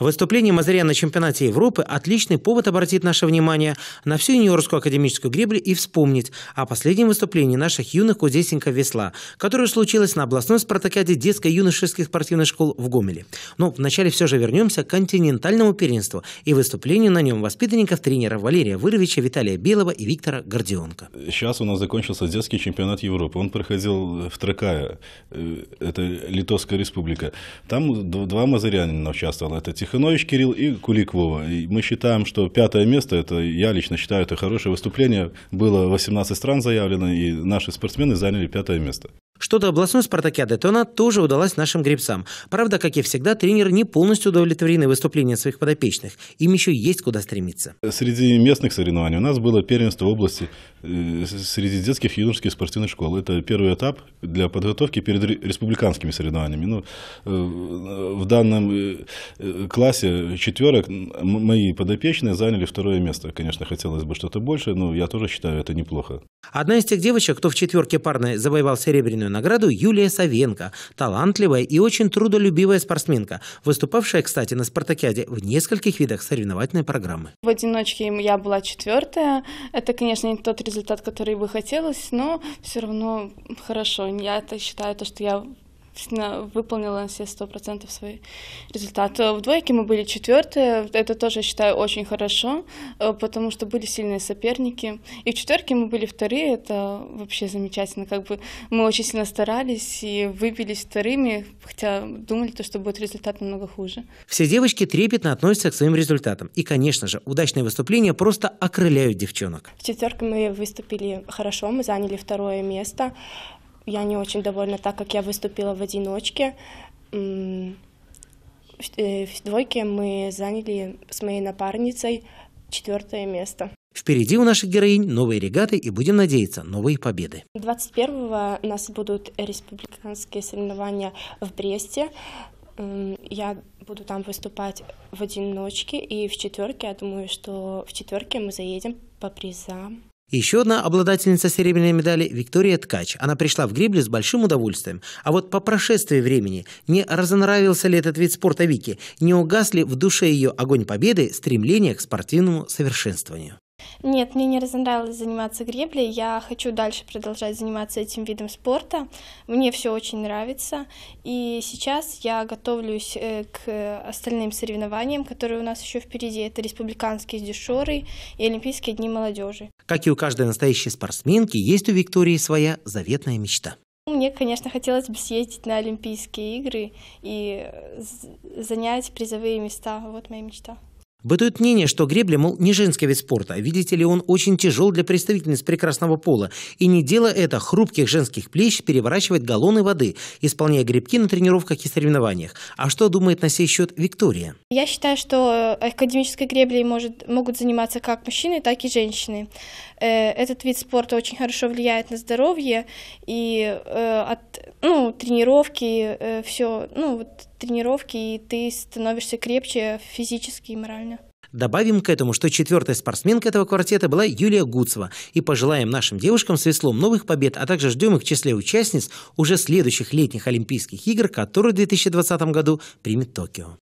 Выступление Мазаря на чемпионате Европы – отличный повод обратить наше внимание на всю юниорскую академическую греблю и вспомнить о последнем выступлении наших юных кудесеньков весла, которое случилось на областной спартакиаде детско-юношеских спортивных школ в Гомеле. Но вначале все же вернемся к континентальному первенству и выступлению на нем воспитанников тренеров Валерия Выровича, Виталия Белого и Виктора Гордионко. Сейчас у нас закончился детский чемпионат Европы. Он проходил в Тракае, э, это Литовская республика. Там два мазырянина участвовали. Это Тихо Троханович Кирилл и Куликова. И мы считаем, что пятое место, это я лично считаю, это хорошее выступление. Было 18 стран заявлено, и наши спортсмены заняли пятое место. Что-то областной «Спартакиады» она тоже удалась нашим гребцам. Правда, как и всегда, тренер не полностью удовлетворены выступлением своих подопечных. Им еще есть куда стремиться. Среди местных соревнований у нас было первенство области э, среди детских и юношеских спортивных школ. Это первый этап для подготовки перед республиканскими соревнованиями. Ну, э, в данном э, классе четверок мои подопечные заняли второе место. Конечно, хотелось бы что-то больше, но я тоже считаю это неплохо. Одна из тех девочек, кто в четверке парной завоевал серебряную спортивную награду Юлия Савенко, талантливая и очень трудолюбивая спортсменка, выступавшая, кстати, на «Спартакиаде» в нескольких видах соревновательной программы. В одиночке я была четвертая. Это, конечно, не тот результат, который бы хотелось, но все равно хорошо. Я это считаю, то, что я действительно выполнила все сто процентов свои результаты. Э, в двойке мы были четвертые, это тоже, я считаю, очень хорошо, э, потому что были сильные соперники. И в четверке мы были вторые, это вообще замечательно. Как бы мы очень сильно старались и выбились вторыми, хотя думали, то, что будет результат намного хуже. Все девочки трепетно относятся к своим результатам. И, конечно же, удачные выступления просто окрыляют девчонок. В четверке мы выступили хорошо, мы заняли второе место я не очень довольна, так как я выступила в одиночке. Э, в двойке мы заняли с моей напарницей четвертое место. Впереди у наших героинь новые регаты и, будем надеяться, новые победы. 21-го у нас будут республиканские соревнования в Бресте. Я буду там выступать в одиночке и в четверке. Я думаю, что в четверке мы заедем по призам. Еще одна обладательница серебряной медали – Виктория Ткач. Она пришла в греблю с большим удовольствием. А вот по прошествии времени не разонравился ли этот вид спорта Вики, не угасли в душе ее огонь победы, стремление к спортивному совершенствованию. Нет, мне не разонравилось заниматься греблей. Я хочу дальше продолжать заниматься этим видом спорта. Мне все очень нравится. И сейчас я готовлюсь э, к остальным соревнованиям, которые у нас еще впереди. Это республиканские дешоры и Олимпийские дни молодежи. Как и у каждой настоящей спортсменки, есть у Виктории своя заветная мечта. Мне, конечно, хотелось бы съездить на Олимпийские игры и э, занять призовые места. Вот моя мечта. Бытует мнение, что гребли мол, не женский вид спорта. Видите ли, он очень тяжел для представительниц прекрасного пола. И не дело это хрупких женских плеч переворачивать галлоны воды, исполняя гребки на тренировках и соревнованиях. А что думает на сей счет Виктория? Я считаю, что э, академической греблей может, могут заниматься как мужчины, так и женщины. Э, этот вид спорта очень хорошо влияет на здоровье, и э, от ну, тренировки, э, все, ну, вот тренировки, и ты становишься крепче физически и морально. Добавим к этому, что четвертая спортсменка этого квартета была Юлия Гуцева. И пожелаем нашим девушкам с веслом новых побед, а также ждем их в числе участниц уже следующих летних Олимпийских игр, которые в 2020 году примет Токио.